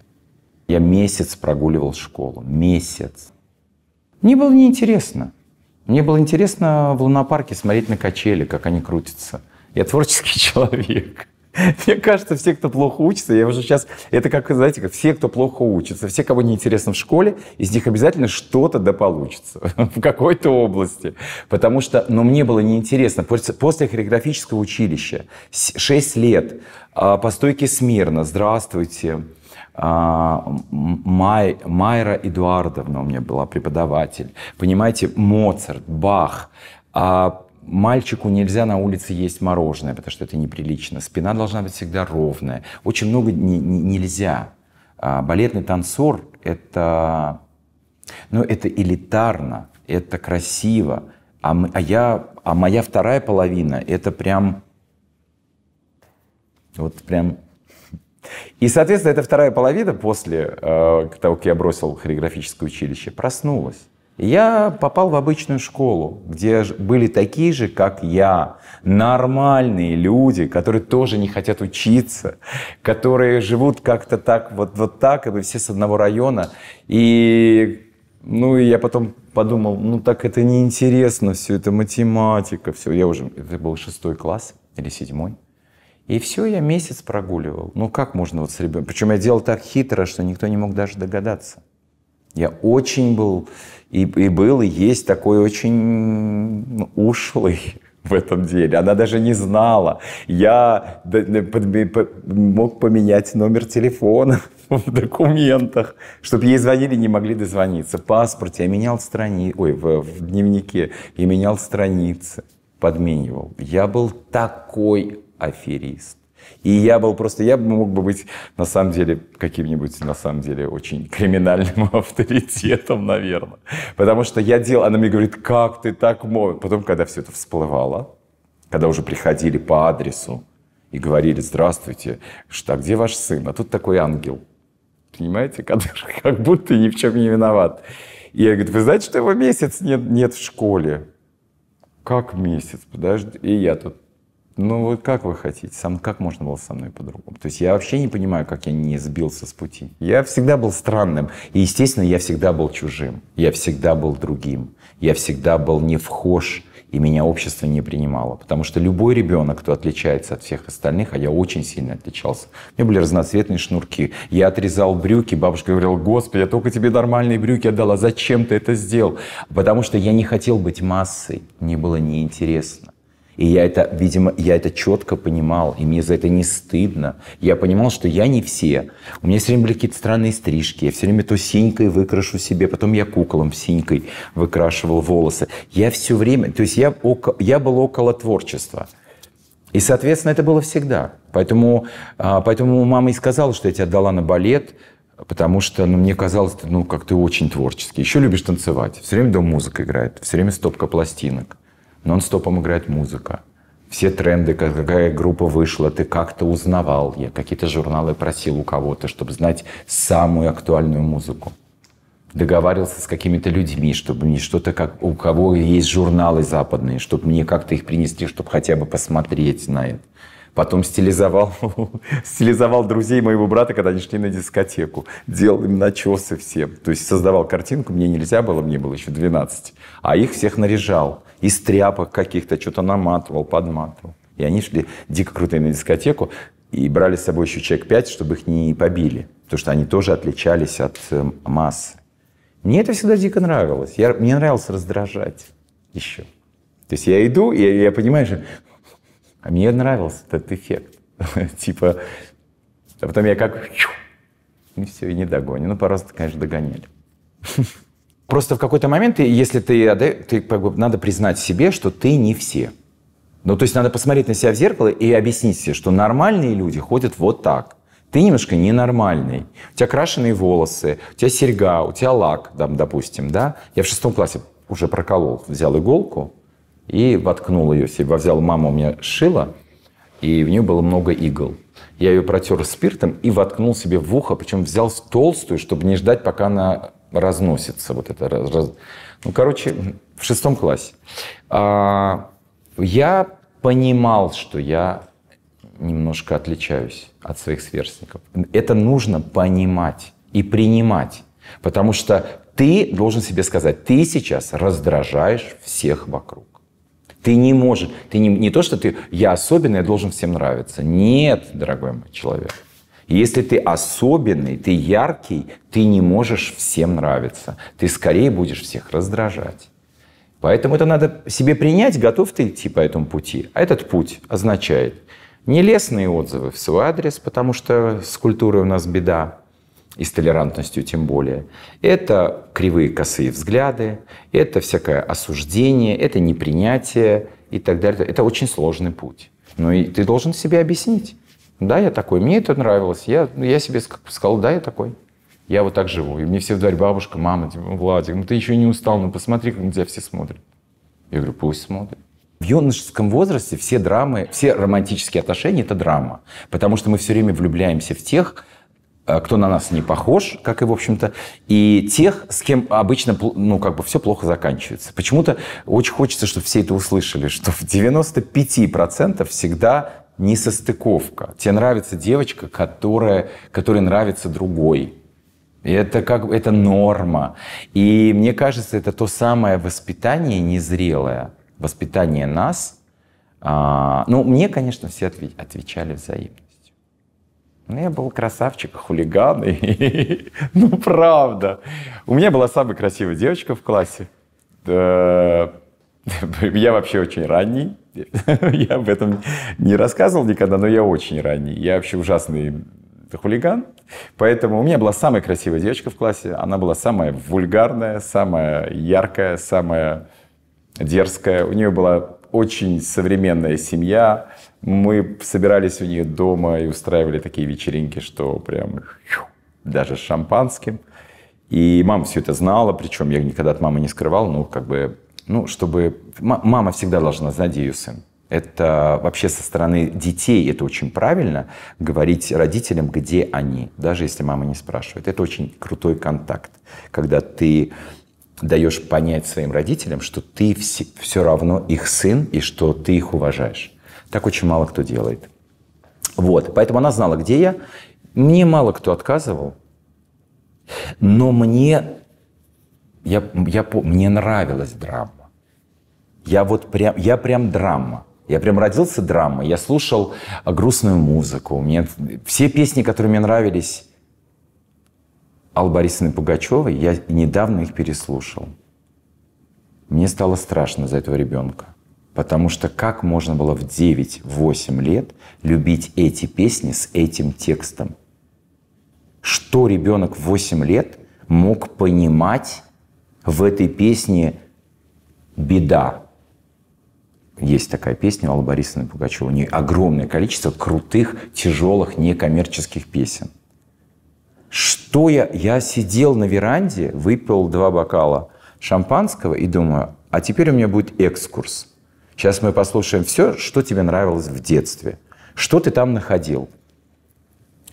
[SPEAKER 1] Я месяц прогуливал школу. Месяц. Мне было неинтересно. Мне было интересно в лунопарке смотреть на качели, как они крутятся. Я творческий человек. Мне кажется, все, кто плохо учится, я уже сейчас... Это как, знаете, как все, кто плохо учится, все, кого неинтересно в школе, из них обязательно что-то да получится в какой-то области. Потому что, но ну, мне было неинтересно. После, после хореографического училища 6 лет а, по стойке смирно, здравствуйте, а, Май, Майра Эдуардовна у меня была преподаватель. Понимаете, Моцарт, Бах, а мальчику нельзя на улице есть мороженое, потому что это неприлично. Спина должна быть всегда ровная. Очень много не, не, нельзя. А балетный танцор — это, ну, это элитарно, это красиво. А, мы, а, я, а моя вторая половина — это прям... Вот прям... И, соответственно, эта вторая половина после э, того, как я бросил хореографическое училище, проснулась. Я попал в обычную школу, где были такие же, как я, нормальные люди, которые тоже не хотят учиться, которые живут как-то так, вот, вот так, и вы все с одного района. И, ну, и я потом подумал, ну, так это неинтересно, все это математика, все. Я уже, это был шестой класс или седьмой. И все, я месяц прогуливал. Ну, как можно вот с ребенком? Причем я делал так хитро, что никто не мог даже догадаться. Я очень был, и, и был, и есть такой очень ну, ушлый в этом деле. Она даже не знала. Я мог поменять номер телефона в документах, чтобы ей звонили, не могли дозвониться. В паспорте я менял страницы, ой, в, в дневнике я менял страницы, подменивал. Я был такой аферист. И я был просто, я мог бы быть на самом деле каким-нибудь, на самом деле, очень криминальным авторитетом, наверное. Потому что я делал, она мне говорит, как ты так можешь? Потом, когда все это всплывало, когда уже приходили по адресу и говорили, здравствуйте, что, а где ваш сын? А тут такой ангел, понимаете, который как будто ни в чем не виноват. И я говорю, вы знаете, что его месяц нет, нет в школе? Как месяц? Подожди. И я тут ну вот как вы хотите, сам, как можно было со мной по-другому? То есть я вообще не понимаю, как я не сбился с пути. Я всегда был странным, и, естественно, я всегда был чужим, я всегда был другим, я всегда был не вхож, и меня общество не принимало. Потому что любой ребенок, кто отличается от всех остальных, а я очень сильно отличался, у меня были разноцветные шнурки, я отрезал брюки, бабушка говорила, господи, я только тебе нормальные брюки отдала, зачем ты это сделал? Потому что я не хотел быть массой, мне было неинтересно. И я это, видимо, я это четко понимал, и мне за это не стыдно. Я понимал, что я не все. У меня все время были какие-то странные стрижки. Я все время то синькой выкрашу себе, потом я куколом синькой выкрашивал волосы. Я все время... То есть я, око, я был около творчества. И, соответственно, это было всегда. Поэтому, а, поэтому мама и сказала, что я тебя отдала на балет, Потому что ну, мне казалось, ну, как ты очень творческий. Еще любишь танцевать. Все время дома музыка играет. Все время стопка пластинок нон-стопом играет музыка. Все тренды, какая группа вышла, ты как-то узнавал. Я какие-то журналы просил у кого-то, чтобы знать самую актуальную музыку. Договаривался с какими-то людьми, чтобы мне что-то, как у кого есть журналы западные, чтобы мне как-то их принесли, чтобы хотя бы посмотреть на это. Потом стилизовал, стилизовал друзей моего брата, когда они шли на дискотеку. Делал им начесы всем. То есть создавал картинку, мне нельзя было, мне было еще 12. А их всех наряжал. Из тряпок каких-то что-то наматывал, подматывал. И они шли дико крутые на дискотеку. И брали с собой еще человек пять, чтобы их не побили. Потому что они тоже отличались от эм, массы. Мне это всегда дико нравилось. Я, мне нравилось раздражать еще. То есть я иду, и я, я понимаю, что а мне нравился этот эффект. типа, а потом я как... И все, и не догоню. Ну, по-разному, конечно, догоняли. Просто в какой-то момент, если ты, ты надо признать себе, что ты не все. Ну, то есть надо посмотреть на себя в зеркало и объяснить себе, что нормальные люди ходят вот так. Ты немножко ненормальный. У тебя крашеные волосы, у тебя серьга, у тебя лак, там, допустим, да? Я в шестом классе уже проколол, взял иголку, и воткнул ее себе, Взял маму, у меня шила, и в нее было много игл. Я ее протер спиртом и воткнул себе в ухо, причем взял толстую, чтобы не ждать, пока она разносится. Вот это раз... Ну, короче, в шестом классе. А, я понимал, что я немножко отличаюсь от своих сверстников. Это нужно понимать и принимать. Потому что ты должен себе сказать, ты сейчас раздражаешь всех вокруг. Ты не можешь, ты не, не то, что ты, я особенный, я должен всем нравиться. Нет, дорогой мой человек. Если ты особенный, ты яркий, ты не можешь всем нравиться. Ты скорее будешь всех раздражать. Поэтому это надо себе принять, готов ты идти по этому пути. А этот путь означает нелестные отзывы в свой адрес, потому что с культурой у нас беда и с толерантностью тем более. Это кривые косые взгляды, это всякое осуждение, это непринятие и так далее. Это очень сложный путь. Но ну и ты должен себе объяснить. Да, я такой, мне это нравилось. Я, ну, я себе сказал, да, я такой. Я вот так живу. И мне все вдарь бабушка, мама, Владик, ну ты еще не устал, ну посмотри, как на тебя все смотрят. Я говорю, пусть смотрят. В юношеском возрасте все драмы, все романтические отношения – это драма. Потому что мы все время влюбляемся в тех, Э, кто на нас не похож, как и, в общем-то, и тех, с кем обычно, ну, как бы все плохо заканчивается. Почему-то очень хочется, чтобы все это услышали, что в 95% всегда несостыковка. Тебе нравится девочка, которая, которой нравится другой. И это как это норма. И мне кажется, это то самое воспитание незрелое, воспитание нас. А, ну, мне, конечно, все отвечали взаимно. Ну, я был красавчик, хулиган. И... ну, правда. У меня была самая красивая девочка в классе. Э, я вообще очень ранний. Я об этом не рассказывал никогда, но я очень ранний. Я вообще ужасный хулиган. Поэтому у меня была самая красивая девочка в классе. Она была самая вульгарная, самая яркая, самая дерзкая. У нее была очень современная семья. Мы собирались у нее дома и устраивали такие вечеринки, что прям даже с шампанским. И мама все это знала, причем я никогда от мамы не скрывал, ну, как бы, ну, чтобы... мама всегда должна знать, где ее сын. Это вообще со стороны детей это очень правильно говорить родителям, где они, даже если мама не спрашивает. Это очень крутой контакт, когда ты даешь понять своим родителям, что ты все равно их сын и что ты их уважаешь. Так очень мало кто делает. Вот, поэтому она знала, где я. Мне мало кто отказывал, но мне, я, я, мне нравилась драма. Я вот прям, я прям драма. Я прям родился драмой. Я слушал грустную музыку. Мне все песни, которые мне нравились, Аллы Борисовны Пугачевой, я недавно их переслушал. Мне стало страшно за этого ребенка. Потому что как можно было в 9-8 лет любить эти песни с этим текстом? Что ребенок в 8 лет мог понимать в этой песне «Беда»? Есть такая песня у Аллы Борисовны Пугачева. У нее огромное количество крутых, тяжелых, некоммерческих песен. Что я... Я сидел на веранде, выпил два бокала шампанского и думаю, а теперь у меня будет экскурс. Сейчас мы послушаем все, что тебе нравилось в детстве. Что ты там находил?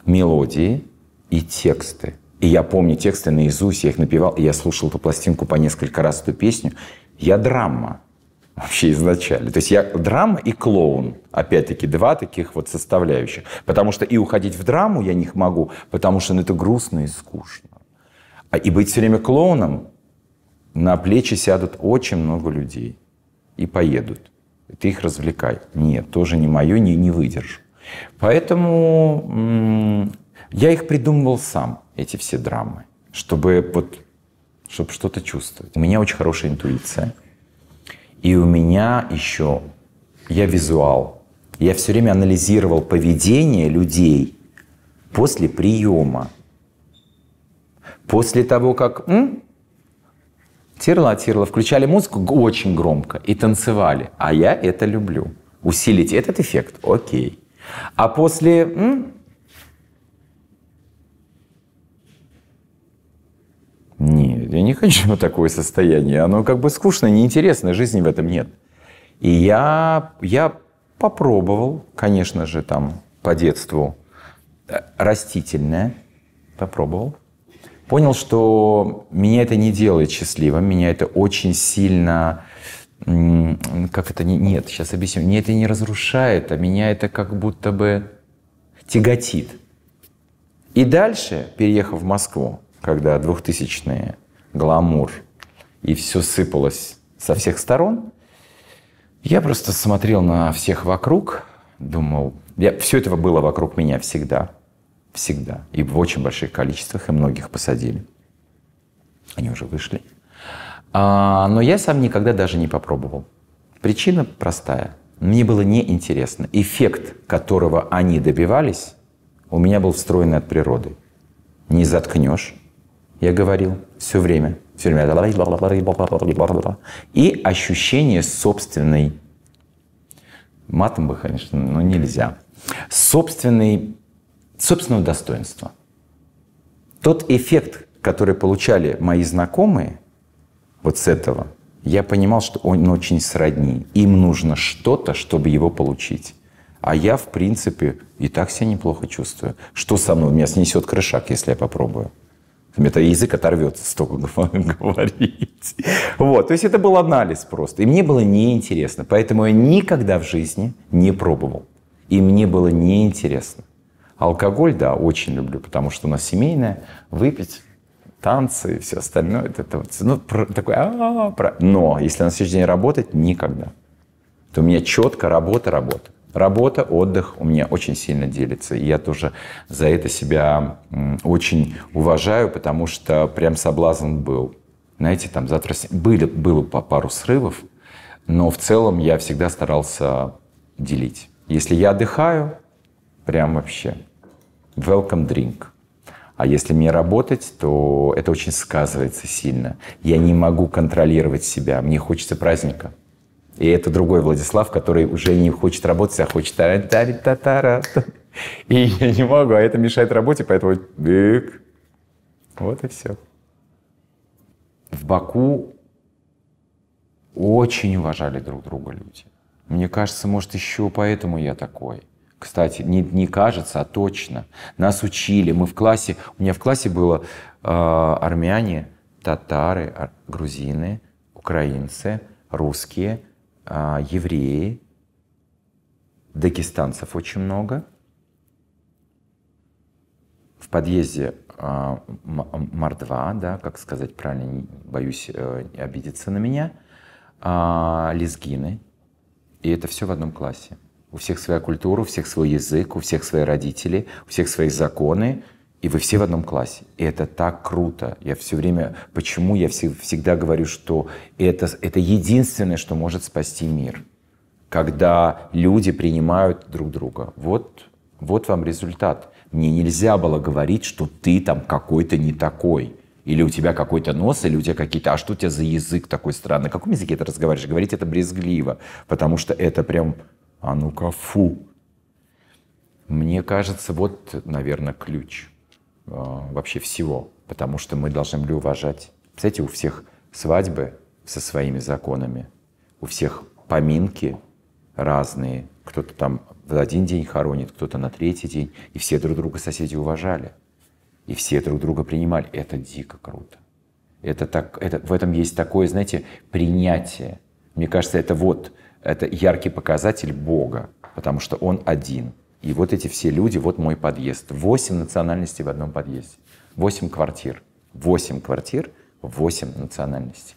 [SPEAKER 1] Мелодии и тексты. И я помню тексты наизусть, я их напевал, и я слушал эту пластинку по несколько раз, эту песню. Я драма вообще изначально. То есть я драма и клоун, опять-таки, два таких вот составляющих. Потому что и уходить в драму я не могу, потому что ну, это грустно и скучно. А и быть все время клоуном, на плечи сядут очень много людей и поедут. И ты их развлекай. Нет, тоже не мое, не, не выдержу. Поэтому я их придумывал сам, эти все драмы, чтобы вот чтобы что-то чувствовать. У меня очень хорошая интуиция. И у меня еще, я визуал, я все время анализировал поведение людей после приема. После того, как м? тирла, тирла, включали музыку очень громко и танцевали. А я это люблю. Усилить этот эффект? Окей. А после м? не хочу такое состояние. Оно как бы скучно, неинтересно, жизни в этом нет. И я, я попробовал, конечно же, там по детству э, растительное, попробовал. Понял, что меня это не делает счастливым, меня это очень сильно как это нет, сейчас объясню. Меня это не разрушает, а меня это как будто бы тяготит. И дальше, переехав в Москву, когда 2000-е гламур. И все сыпалось со всех сторон. Я просто смотрел на всех вокруг, думал, я, все этого было вокруг меня всегда, всегда. И в очень больших количествах, и многих посадили. Они уже вышли. А, но я сам никогда даже не попробовал. Причина простая. Мне было неинтересно. Эффект, которого они добивались, у меня был встроенный от природы. Не заткнешь, я говорил все время. Все время. И ощущение собственной... Матом бы, конечно, но нельзя. Собственной, собственного достоинства. Тот эффект, который получали мои знакомые вот с этого, я понимал, что он очень сродни. Им нужно что-то, чтобы его получить. А я, в принципе, и так себя неплохо чувствую. Что со мной? Меня снесет крышак, если я попробую. Это язык оторвется столько говорить. Вот, то есть это был анализ просто. И мне было неинтересно. Поэтому я никогда в жизни не пробовал. И мне было неинтересно. Алкоголь, да, очень люблю, потому что у нас семейное. Выпить, танцы и все остальное. Это, это ну, такое... Но если на следующий день работать, никогда. То у меня четко работа, работа. Работа, отдых у меня очень сильно делится. И я тоже за это себя очень уважаю, потому что прям соблазн был. Знаете, там завтра... Были, было по пару срывов, но в целом я всегда старался делить. Если я отдыхаю, прям вообще welcome drink. А если мне работать, то это очень сказывается сильно. Я не могу контролировать себя. Мне хочется праздника. И это другой Владислав, который уже не хочет работать, а хочет... тарить, И я не могу, а это мешает работе, поэтому... Вот и все. В Баку очень уважали друг друга люди. Мне кажется, может, еще поэтому я такой. Кстати, не, не кажется, а точно. Нас учили. Мы в классе... У меня в классе было э, армяне, татары, а, грузины, украинцы, русские – а, евреи, дагестанцев очень много. В подъезде а, Мордва, да, как сказать правильно, боюсь э, обидеться на меня, а, лезгины. И это все в одном классе. У всех своя культура, у всех свой язык, у всех свои родители, у всех свои законы, и вы все в одном классе. И это так круто. Я все время, почему я все, всегда говорю, что это, это единственное, что может спасти мир. Когда люди принимают друг друга. Вот, вот вам результат. Мне нельзя было говорить, что ты там какой-то не такой. Или у тебя какой-то нос, или у тебя какие-то... А что у тебя за язык такой странный? На каком языке ты разговариваешь? Говорить это брезгливо. Потому что это прям... А ну-ка, фу. Мне кажется, вот, наверное, ключ. Э, вообще всего, потому что мы должны были уважать. Кстати, у всех свадьбы со своими законами, у всех поминки разные, кто-то там в один день хоронит, кто-то на третий день, и все друг друга соседи уважали, и все друг друга принимали. Это дико круто. Это так, это, в этом есть такое, знаете, принятие. Мне кажется, это вот, это яркий показатель Бога, потому что Он один – и вот эти все люди, вот мой подъезд. Восемь национальностей в одном подъезде. Восемь квартир. Восемь квартир, восемь национальностей.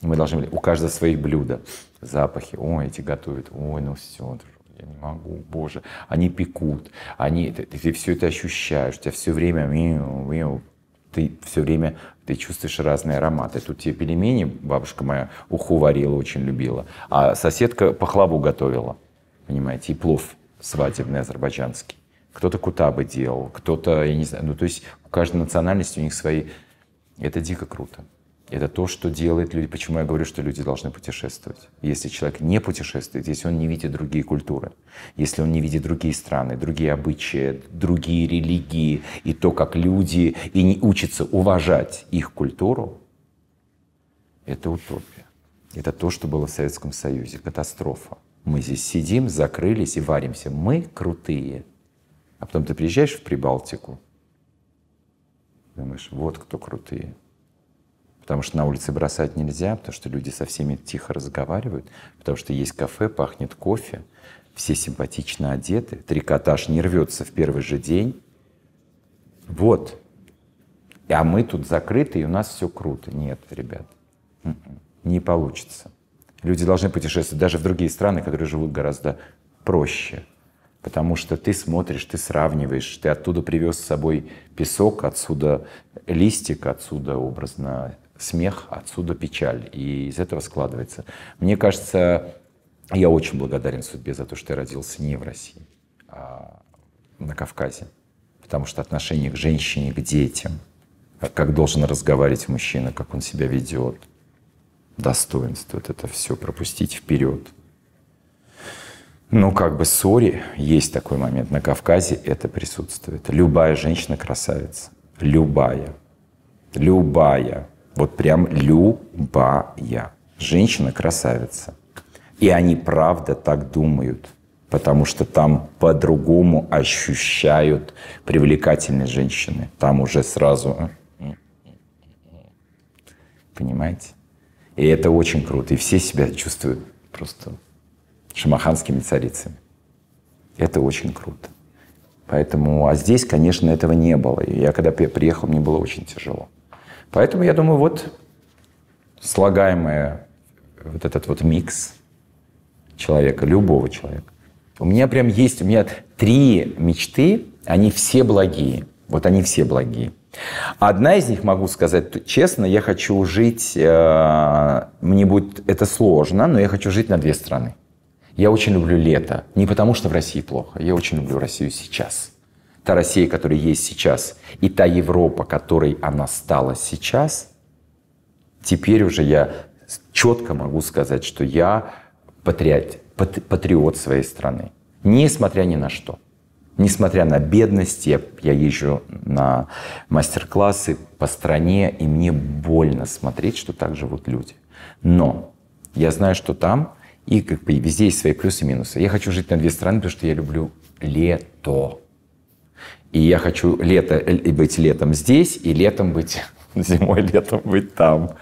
[SPEAKER 1] И мы должны были, у каждого свои блюда, запахи. о, эти готовят. Ой, ну все, я не могу, боже. Они пекут, они, ты, ты все это ощущаешь, у тебя все время, ты все время ты чувствуешь разные ароматы. Тут тебе пельмени бабушка моя уху варила, очень любила, а соседка пахлаву готовила, понимаете, и плов свадебный азербайджанский, кто-то кутабы делал, кто-то, я не знаю, ну то есть у каждой национальности у них свои... Это дико круто. Это то, что делает люди. Почему я говорю, что люди должны путешествовать? Если человек не путешествует, если он не видит другие культуры, если он не видит другие страны, другие обычаи, другие религии и то, как люди, и не учится уважать их культуру, это утопия. Это то, что было в Советском Союзе, катастрофа. Мы здесь сидим, закрылись и варимся. Мы крутые. А потом ты приезжаешь в Прибалтику, думаешь, вот кто крутые. Потому что на улице бросать нельзя, потому что люди со всеми тихо разговаривают, потому что есть кафе, пахнет кофе, все симпатично одеты, трикотаж не рвется в первый же день. Вот. А мы тут закрыты, и у нас все круто. Нет, ребят, м-м, не получится. Люди должны путешествовать даже в другие страны, которые живут гораздо проще. Потому что ты смотришь, ты сравниваешь, ты оттуда привез с собой песок, отсюда листик, отсюда образно смех, отсюда печаль. И из этого складывается. Мне кажется, я очень благодарен судьбе за то, что я родился не в России, а на Кавказе. Потому что отношение к женщине, к детям, как должен разговаривать мужчина, как он себя ведет, достоинств, вот это все пропустить вперед. Ну, как бы сори, есть такой момент. На Кавказе это присутствует. Любая женщина красавица. Любая. Любая. Вот прям любая. Женщина красавица. И они правда так думают, потому что там по-другому ощущают привлекательные женщины. Там уже сразу... Понимаете? И это очень круто. И все себя чувствуют просто шамаханскими царицами. Это очень круто. Поэтому, а здесь, конечно, этого не было. И я когда приехал, мне было очень тяжело. Поэтому я думаю, вот слагаемое вот этот вот микс человека, любого человека. У меня прям есть, у меня три мечты, они все благие. Вот они все благие. Одна из них, могу сказать честно, я хочу жить, э, мне будет это сложно, но я хочу жить на две страны. Я очень люблю лето. Не потому, что в России плохо. Я очень люблю Россию сейчас. Та Россия, которая есть сейчас, и та Европа, которой она стала сейчас, теперь уже я четко могу сказать, что я патриот, патриот своей страны, несмотря ни на что. Несмотря на бедность, я, я езжу на мастер-классы по стране, и мне больно смотреть, что так живут люди. Но я знаю, что там, и как бы везде есть свои плюсы и минусы. Я хочу жить на две страны, потому что я люблю лето. И я хочу лето, э, быть летом здесь, и летом быть зимой, летом быть там.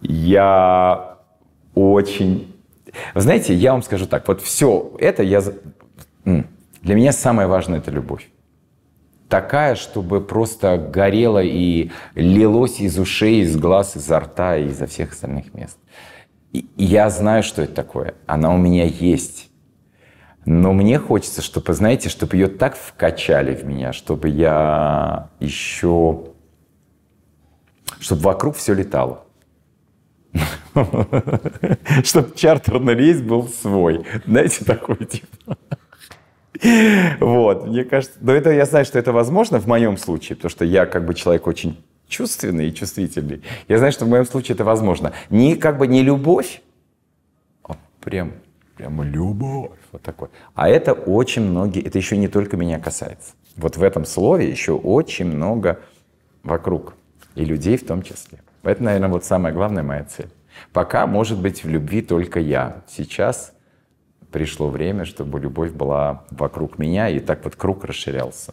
[SPEAKER 1] Я очень... Вы знаете, я вам скажу так, вот все это я... Для меня самое важное — это любовь. Такая, чтобы просто горела и лилось из ушей, из глаз, изо рта и изо всех остальных мест. И я знаю, что это такое. Она у меня есть. Но мне хочется, чтобы, знаете, чтобы ее так вкачали в меня, чтобы я еще... Чтобы вокруг все летало. Чтобы чартерный рейс был свой. Знаете, такой типа. Вот, мне кажется, но это я знаю, что это возможно в моем случае, потому что я как бы человек очень чувственный и чувствительный. Я знаю, что в моем случае это возможно. Не как бы не любовь, а прям, прям любовь, вот такой. А это очень многие, это еще не только меня касается. Вот в этом слове еще очень много вокруг, и людей в том числе. Это, наверное, вот самая главная моя цель. Пока, может быть, в любви только я. Сейчас пришло время, чтобы любовь была вокруг меня, и так вот круг расширялся.